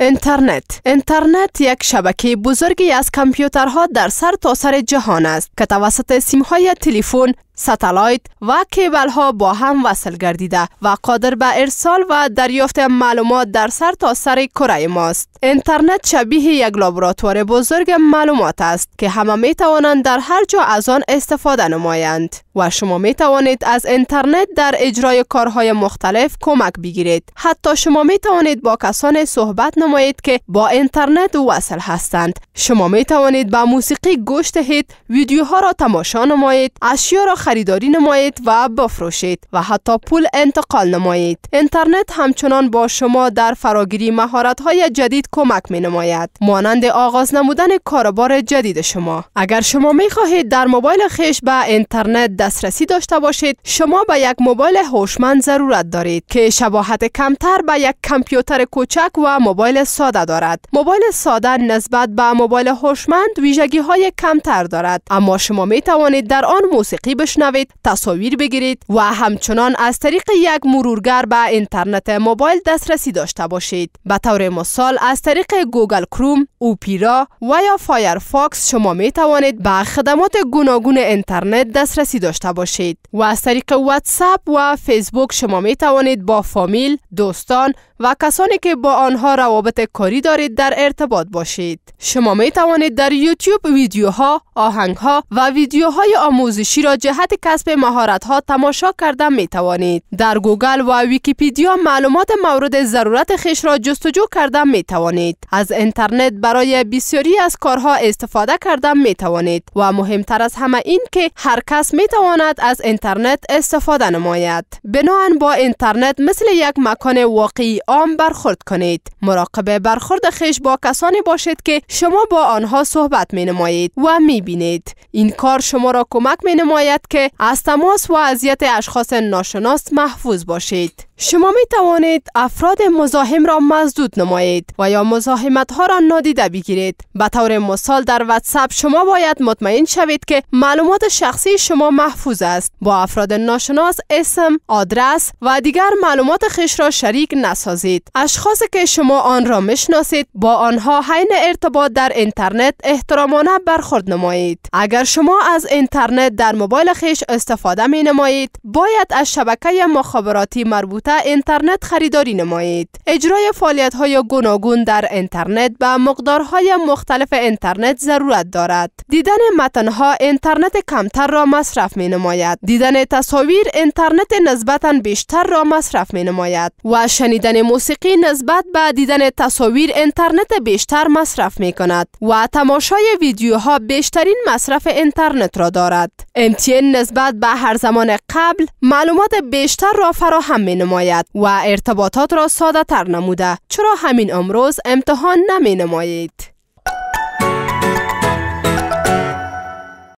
اینترنت اینترنت یک شبکه بزرگی از کامپیوترها در سر تا سر جهان است که توسط سیمهای تلفن ستلایت و کیبل ها با هم وصل گردیده و قادر به ارسال و دریافت معلومات در سر تا سر کره ماست. اینترنت شبیه یک لابراتوار بزرگ معلومات است که همه می توانند در هر جا از آن استفاده نمایند و شما می توانید از اینترنت در اجرای کارهای مختلف کمک بگیرید. حتی شما می توانید با کسانی صحبت نمایید که با اینترنت وصل هستند. شما می توانید به موسیقی گوش دهید، ویدیوها را تماشا نمایید، اشیا را خریداری نمایید و بفروشید و حتی پول انتقال نمایید اینترنت همچنان با شما در فراگیری مهارت های جدید کمک می نماید مانند آغاز نمودن کاربار جدید شما اگر شما می خواهید در موبایل خیش به اینترنت دسترسی داشته باشید شما به یک موبایل هوشمند ضرورت دارید که شباهت کمتر به یک کامپیوتر کوچک و موبایل ساده دارد موبایل ساده نسبت به موبایل هوشمند ویژگی های کمتر دارد اما شما می توانید در آن موسیقی بشنوید بشنوید تصاویر بگیرید و همچنان از طریق یک مرورگر به اینترنت موبایل دسترسی داشته باشید به طور مثال از طریق گوگل کروم اوپیرا و یا فایرفاکس شما می توانید به خدمات گوناگون اینترنت دسترسی داشته باشید و از طریق واتساپ و فیسبوک شما می توانید با فامیل دوستان و کسانی که با آنها روابط کاری دارید در ارتباط باشید. شما می توانید در یوتیوب ویدیوها، آهنگها و ویدیوهای آموزشی را جهت کسب مهارت ها تماشا کرده می توانید. در گوگل و ویکیپیدیا معلومات مورد ضرورت خیش را جستجو کرده می توانید. از اینترنت برای بسیاری از کارها استفاده کرده می توانید و مهمتر از همه این که هر کس می تواند از اینترنت استفاده نماید. بناهن با اینترنت مثل یک مکان واقعی عام برخورد کنید مراقب برخورد خیش با کسانی باشید که شما با آنها صحبت می نمایید و می بینید این کار شما را کمک می نماید که از تماس و اذیت اشخاص ناشناس محفوظ باشید شما می توانید افراد مزاحم را مزدود نمایید و یا مزاحمت ها را نادیده بگیرید به طور مثال در واتساپ شما باید مطمئن شوید که معلومات شخصی شما محفوظ است با افراد ناشناس اسم آدرس و دیگر معلومات خیش را شریک نسازید سازید اشخاص که شما آن را میشناسید با آنها حین ارتباط در اینترنت احترامانه برخورد نمایید اگر شما از اینترنت در موبایل خیش استفاده می نمایید باید از شبکه مخابراتی مربوطه اینترنت خریداری نمایید اجرای فعالیت های گوناگون در اینترنت به مقدارهای مختلف اینترنت ضرورت دارد دیدن متن ها اینترنت کمتر را مصرف می نماید دیدن تصاویر اینترنت نسبتا بیشتر را مصرف می نماید و شنیدن موسیقی نسبت به دیدن تصاویر اینترنت بیشتر مصرف می کند و تماشای ویدیوها بیشترین مصرف اینترنت را دارد. MTN نسبت به هر زمان قبل معلومات بیشتر را فراهم می نماید و ارتباطات را ساده تر نموده. چرا همین امروز امتحان نمی نمایید؟